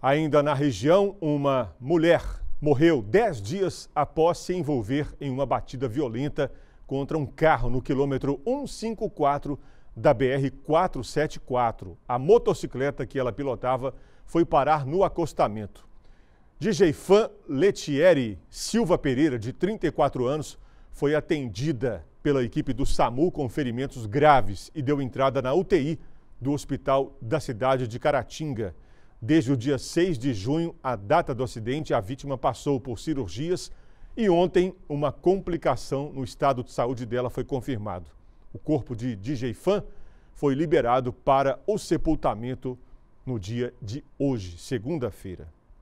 Ainda na região, uma mulher morreu 10 dias após se envolver em uma batida violenta contra um carro no quilômetro 154 da BR-474. A motocicleta que ela pilotava foi parar no acostamento. DJ Fan Letieri Silva Pereira, de 34 anos, foi atendida pela equipe do SAMU com ferimentos graves e deu entrada na UTI do hospital da cidade de Caratinga. Desde o dia 6 de junho, a data do acidente, a vítima passou por cirurgias e ontem uma complicação no estado de saúde dela foi confirmado. O corpo de DJ Fan foi liberado para o sepultamento no dia de hoje, segunda-feira.